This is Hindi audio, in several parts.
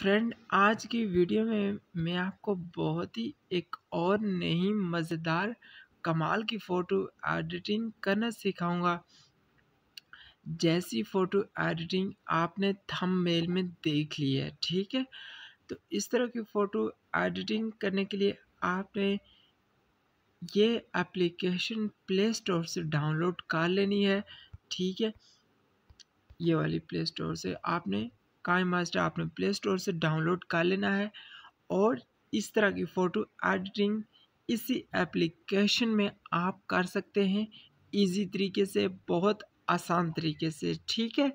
फ्रेंड आज की वीडियो में मैं आपको बहुत ही एक और नई मज़ेदार कमाल की फ़ोटो एडिटिंग करना सिखाऊंगा जैसी फ़ोटो एडिटिंग आपने थंबनेल में देख ली है ठीक है तो इस तरह की फ़ोटो एडिटिंग करने के लिए आपने ये एप्लीकेशन प्ले स्टोर से डाउनलोड कर लेनी है ठीक है ये वाली प्ले स्टोर से आपने काइन मास्टर आपने प्ले स्टोर से डाउनलोड कर लेना है और इस तरह की फ़ोटो एडिटिंग इसी एप्लीकेशन में आप कर सकते हैं इजी तरीके से बहुत आसान तरीके से ठीक है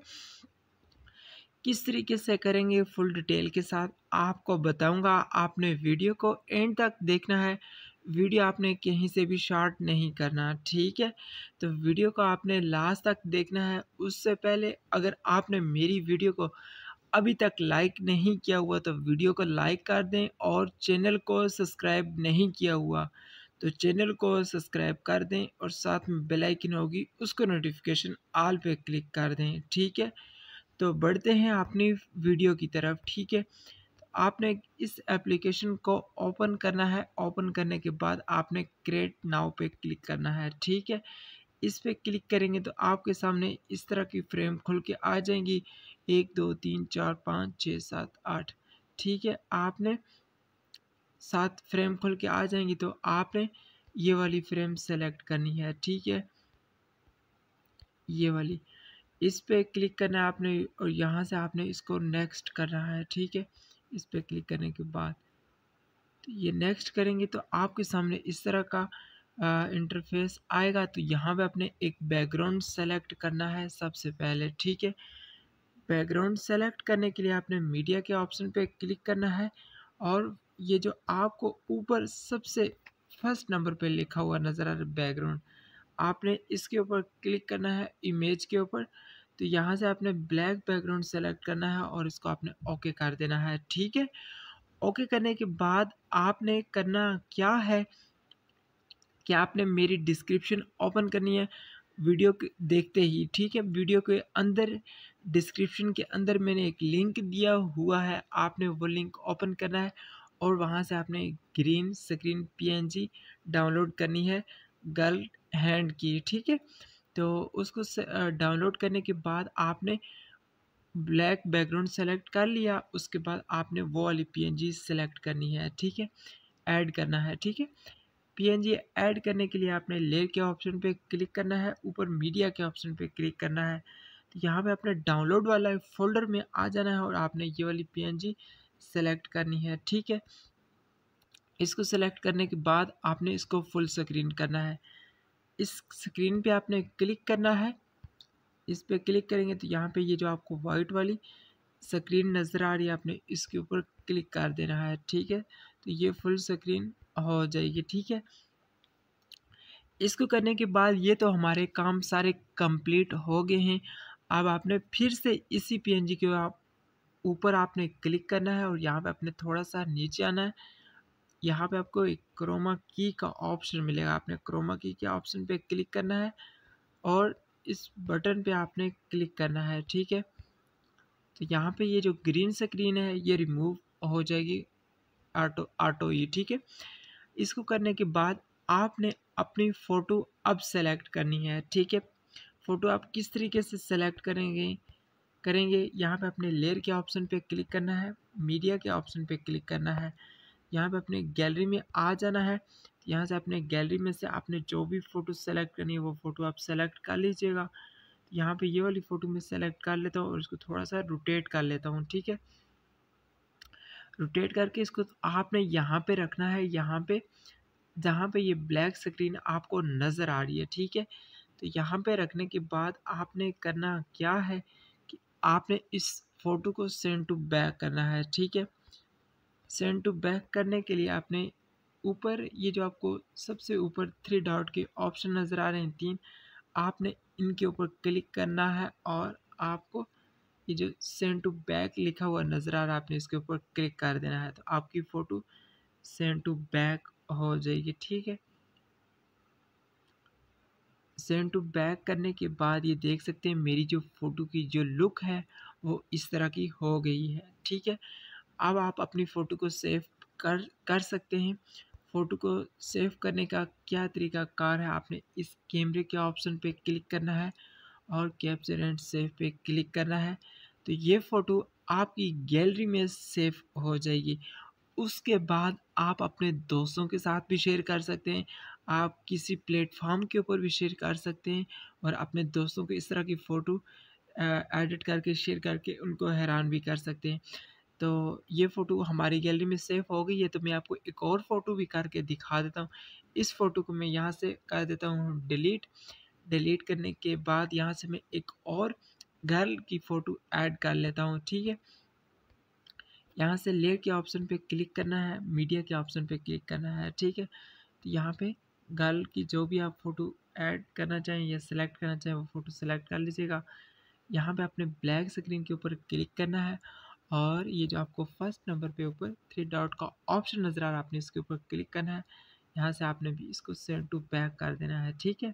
किस तरीके से करेंगे फुल डिटेल के साथ आपको बताऊंगा आपने वीडियो को एंड तक देखना है वीडियो आपने कहीं से भी शॉर्ट नहीं करना ठीक है तो वीडियो को आपने लास्ट तक देखना है उससे पहले अगर आपने मेरी वीडियो को अभी तक लाइक नहीं किया हुआ तो वीडियो को लाइक कर दें और चैनल को सब्सक्राइब नहीं किया हुआ तो चैनल को सब्सक्राइब कर दें और साथ में बेल आइकन होगी उसको नोटिफिकेशन आल पे क्लिक कर दें ठीक है तो बढ़ते हैं अपनी वीडियो की तरफ ठीक है तो आपने इस एप्लीकेशन को ओपन करना है ओपन करने के बाद आपने क्रिएट नाव पे क्लिक करना है ठीक है इस पर क्लिक करेंगे तो आपके सामने इस तरह की फ्रेम खुल के आ जाएंगी एक दो तीन चार पाँच छः सात आठ ठीक है आपने सात फ्रेम खोल के आ जाएंगी तो आपने ये वाली फ्रेम सेलेक्ट करनी है ठीक है ये वाली इस पर क्लिक करना है आपने और यहाँ से आपने इसको नेक्स्ट करना है ठीक है इस पर क्लिक करने के बाद तो ये नेक्स्ट करेंगे तो आपके सामने इस तरह का इंटरफेस आएगा तो यहाँ पे आपने एक बैकग्राउंड सेलेक्ट करना है सबसे पहले ठीक है बैकग्राउंड सेलेक्ट करने के लिए आपने मीडिया के ऑप्शन पे क्लिक करना है और ये जो आपको ऊपर सबसे फर्स्ट नंबर पे लिखा हुआ नज़र आ रहा है बैकग्राउंड आपने इसके ऊपर क्लिक करना है इमेज के ऊपर तो यहाँ से आपने ब्लैक बैकग्राउंड सेलेक्ट करना है और इसको आपने ओके कर देना है ठीक है ओके करने के बाद आपने करना क्या है कि आपने मेरी डिस्क्रिप्शन ओपन करनी है वीडियो देखते ही ठीक है वीडियो के अंदर डिस्क्रिप्शन के अंदर मैंने एक लिंक दिया हुआ है आपने वो लिंक ओपन करना है और वहाँ से आपने ग्रीन स्क्रीन पीएनजी डाउनलोड करनी है गर्ल हैंड की ठीक है तो उसको डाउनलोड करने के बाद आपने ब्लैक बैकग्राउंड सेलेक्ट कर लिया उसके बाद आपने वो वाली पीएनजी सेलेक्ट करनी है ठीक है ऐड करना है ठीक है पी ऐड करने के लिए आपने लेयर के ऑप्शन पे क्लिक करना है ऊपर मीडिया के ऑप्शन पे क्लिक करना है तो यहाँ पे आपने डाउनलोड वाला फोल्डर में आ जाना है और आपने ये वाली पीएनजी सेलेक्ट करनी है ठीक है इसको सेलेक्ट करने के बाद आपने इसको फुल स्क्रीन करना है इस स्क्रीन पे आपने क्लिक करना है इस पर क्लिक करेंगे तो यहाँ पर ये जो आपको वाइट वाली स्क्रीन नज़र आ रही है आपने इसके ऊपर क्लिक कर देना है ठीक है तो ये फुल स्क्रीन हो जाएगी ठीक है इसको करने के बाद ये तो हमारे काम सारे कंप्लीट हो गए हैं अब आपने फिर से इसी पीएनजी के आप ऊपर आपने क्लिक करना है और यहाँ पे आपने थोड़ा सा नीचे आना है यहाँ पे आपको एक क्रोमा की का ऑप्शन मिलेगा आपने क्रोमा की के ऑप्शन पे क्लिक करना है और इस बटन पे आपने क्लिक करना है ठीक है तो यहाँ पे ये जो ग्रीन स्क्रीन है ये रिमूव हो जाएगी ऑटो ऑटो ये ठीक है इसको करने के बाद आपने अपनी फ़ोटो अब सेलेक्ट करनी है ठीक है फ़ोटो आप किस तरीके से सेलेक्ट करेंगे करेंगे यहाँ पे अपने लेयर के ऑप्शन पे क्लिक करना है मीडिया के ऑप्शन पे क्लिक करना है यहाँ पे अपने गैलरी में आ जाना है यहाँ से अपने गैलरी में से आपने जो भी फ़ोटो सेलेक्ट करनी है वो फ़ोटो आप सेलेक्ट कर लीजिएगा यहाँ पे ये वाली फ़ोटो मैं सेलेक्ट कर लेता हूँ और इसको थोड़ा सा रोटेट कर लेता हूँ ठीक है रोटेट करके इसको आपने यहाँ पे रखना है यहाँ पे जहाँ पे ये ब्लैक स्क्रीन आपको नज़र आ रही है ठीक है तो यहाँ पे रखने के बाद आपने करना क्या है कि आपने इस फ़ोटो को सेंड टू बैक करना है ठीक है सेंड टू बैक करने के लिए आपने ऊपर ये जो आपको सबसे ऊपर थ्री डॉट के ऑप्शन नज़र आ रहे हैं तीन आपने इनके ऊपर क्लिक करना है और आपको ये जो सेंड टू बैक लिखा हुआ नज़र आ रहा है आपने इसके ऊपर क्लिक कर देना है तो आपकी फ़ोटो सेंड टू बैक हो जाएगी ठीक है सेंड टू बैक करने के बाद ये देख सकते हैं मेरी जो फ़ोटो की जो लुक है वो इस तरह की हो गई है ठीक है अब आप अपनी फ़ोटो को सेव कर कर सकते हैं फ़ोटो को सेव करने का क्या तरीका कार है आपने इस कैमरे के ऑप्शन पे क्लिक करना है और कैप्चर एंड सेव पे क्लिक करना है तो ये फ़ोटो आपकी गैलरी में सेव हो जाएगी उसके बाद आप अपने दोस्तों के साथ भी शेयर कर सकते हैं आप किसी प्लेटफॉर्म के ऊपर भी शेयर कर सकते हैं और अपने दोस्तों को इस तरह की फ़ोटो एडिट करके शेयर करके उनको हैरान भी कर सकते हैं तो ये फ़ोटो हमारी गैलरी में सेव हो गई है तो मैं आपको एक और फ़ोटो भी करके दिखा देता हूँ इस फ़ोटो को मैं यहाँ से कर देता हूँ डिलीट डिलीट करने के बाद यहाँ से मैं एक और गर्ल की फ़ोटो ऐड कर लेता हूँ ठीक है यहाँ से लेयर के ऑप्शन पे क्लिक करना है मीडिया के ऑप्शन पे क्लिक करना है ठीक है तो यहाँ पे गर्ल की जो भी आप फ़ोटो ऐड करना चाहें या सिलेक्ट करना चाहें वो फ़ोटो सिलेक्ट कर लीजिएगा यहाँ पे आपने ब्लैक स्क्रीन के ऊपर क्लिक करना है और ये जो आपको फर्स्ट नंबर पे ऊपर थ्री डॉट का ऑप्शन नज़र आ रहा है आपने इसके ऊपर क्लिक करना है यहाँ से आपने भी इसको सेंड टू बैक कर देना है ठीक है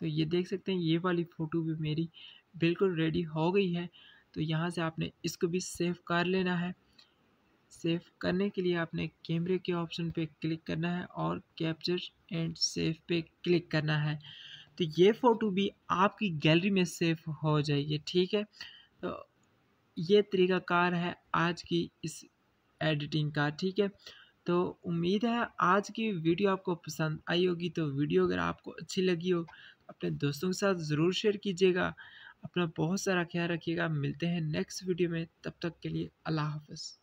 तो ये देख सकते हैं ये वाली फ़ोटो भी मेरी बिल्कुल रेडी हो गई है तो यहाँ से आपने इसको भी सेव कर लेना है सेव करने के लिए आपने कैमरे के ऑप्शन पे क्लिक करना है और कैप्चर एंड सेव पे क्लिक करना है तो ये फ़ोटो भी आपकी गैलरी में सेव हो जाएगी ठीक है तो ये तरीका कार है आज की इस एडिटिंग का ठीक है तो उम्मीद है आज की वीडियो आपको पसंद आई होगी तो वीडियो अगर आपको अच्छी लगी हो तो अपने दोस्तों के साथ ज़रूर शेयर कीजिएगा अपना बहुत सारा ख्याल रखिएगा मिलते हैं नेक्स्ट वीडियो में तब तक के लिए अल्लाह हाफ